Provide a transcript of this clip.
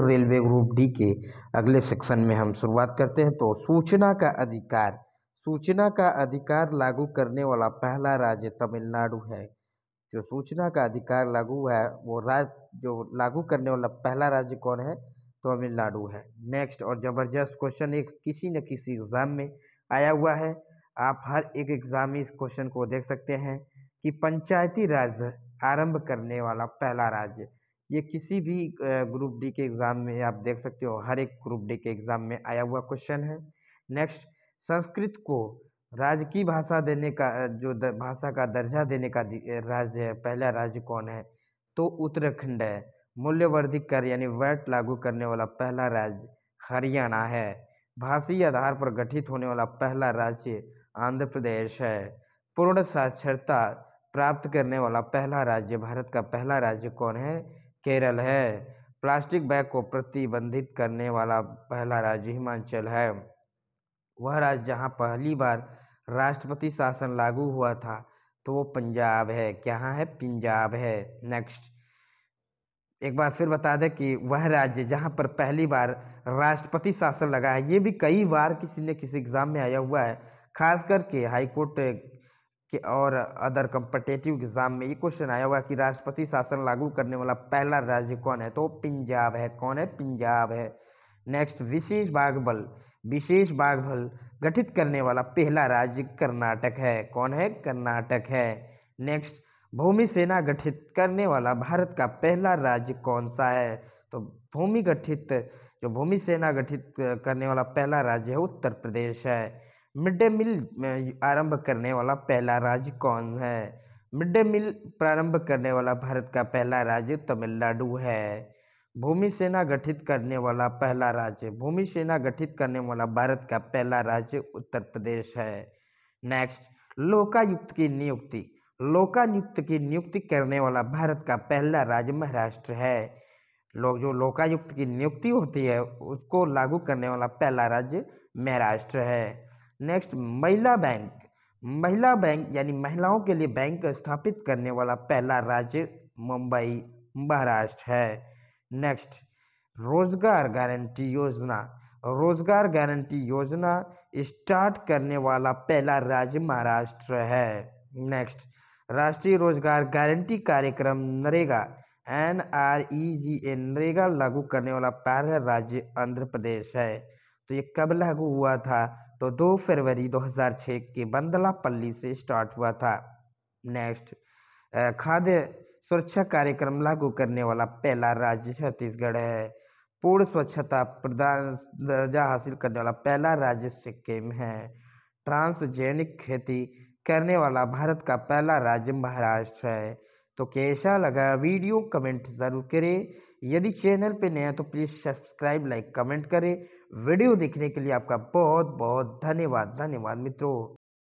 railway group D के अगले section में हम शुरुआत करते हैं तो सूचना का अधिकार सूचना का अधिकार लागू करने वाला पहला राज्य तमिलनाडु है जो सूचना का अधिकार लागू है वो राज्य जो लागू करने वाला पहला राज्य कौन है तमिलनाडु है नेक्स्ट और ज़बरदस्त क्वेश्चन एक किसी न किसी एग्ज़ाम में आया हुआ है आप हर एक एग्ज़ाम में इस क्वेश्चन को देख सकते हैं कि पंचायती राज आरंभ करने वाला पहला राज्य ये किसी भी ग्रुप डी के एग्ज़ाम में आप देख सकते हो हर एक ग्रुप डी के एग्ज़ाम में आया हुआ क्वेश्चन है नेक्स्ट संस्कृत को राज्य की भाषा देने का जो भाषा का दर्जा देने का राज्य है पहला राज्य कौन है तो उत्तराखंड है मूल्यवर्धित कर यानी वैट लागू करने वाला पहला राज्य हरियाणा है भाषी आधार पर गठित होने वाला पहला राज्य आंध्र प्रदेश है पूर्ण साक्षरता प्राप्त करने वाला पहला राज्य भारत का पहला राज्य कौन है केरल है प्लास्टिक बैग को प्रतिबंधित करने वाला पहला राज्य हिमाचल है वह राज्य जहां पहली बार राष्ट्रपति शासन लागू हुआ था तो वो पंजाब है क्या है पंजाब है नेक्स्ट एक बार फिर बता दें कि वह राज्य जहां पर पहली बार राष्ट्रपति शासन लगा है ये भी कई बार किसी ने किसी एग्ज़ाम में आया हुआ है खास करके हाईकोर्ट के और अदर कम्पटेटिव एग्जाम में ये क्वेश्चन आया होगा कि राष्ट्रपति शासन लागू करने वाला पहला राज्य कौन है तो पंजाब है कौन है पंजाब है नेक्स्ट विशेष बाघ बल विशेष बाघ बल गठित करने वाला पहला राज्य कर्नाटक है कौन है कर्नाटक है नेक्स्ट भूमि सेना गठित करने वाला भारत का पहला राज्य कौन सा है तो भूमि गठित जो भूमि सेना गठित करने वाला पहला राज्य है उत्तर प्रदेश है मिड डे मील आरंभ करने वाला पहला राज्य कौन है मिड डे मील प्रारंभ करने वाला भारत का पहला राज्य तमिलनाडु है भूमि सेना गठित करने वाला पहला राज्य भूमि सेना गठित करने वाला भारत का पहला राज्य उत्तर प्रदेश है नेक्स्ट लोकायुक्त की नियुक्ति लोकायुक्त की नियुक्ति करने वाला भारत का पहला राज्य महाराष्ट्र है लोग जो लोकायुक्त की नियुक्ति होती है उसको लागू करने वाला पहला राज्य महाराष्ट्र है नेक्स्ट महिला बैंक महिला बैंक यानी महिलाओं के लिए बैंक स्थापित करने वाला पहला राज्य मुंबई महाराष्ट्र है नेक्स्ट रोजगार गारंटी योजना रोजगार गारंटी योजना स्टार्ट करने वाला पहला राज्य महाराष्ट्र है नेक्स्ट राष्ट्रीय रोजगार गारंटी कार्यक्रम NREGA N R E G A NREGA लागू करने वाला पहला राज्य आंध्र प्रदेश है तो ये कब लागू हुआ था तो 2 फरवरी 2006 के बंदला पल्ली से स्टार्ट हुआ था नेक्स्ट खाद्य सुरक्षा कार्यक्रम लागू करने वाला पहला राज्य छत्तीसगढ़ है पूर्ण स्वच्छता प्रदान दर्जा हासिल करने वाला पहला राज्य सिक्किम है ट्रांसजेनिक खेती करने वाला भारत का पहला राज्य महाराष्ट्र है तो कैसा लगा वीडियो कमेंट ज़रूर करें यदि चैनल पे नया तो प्लीज़ सब्सक्राइब लाइक कमेंट करें वीडियो देखने के लिए आपका बहुत बहुत धन्यवाद धन्यवाद मित्रों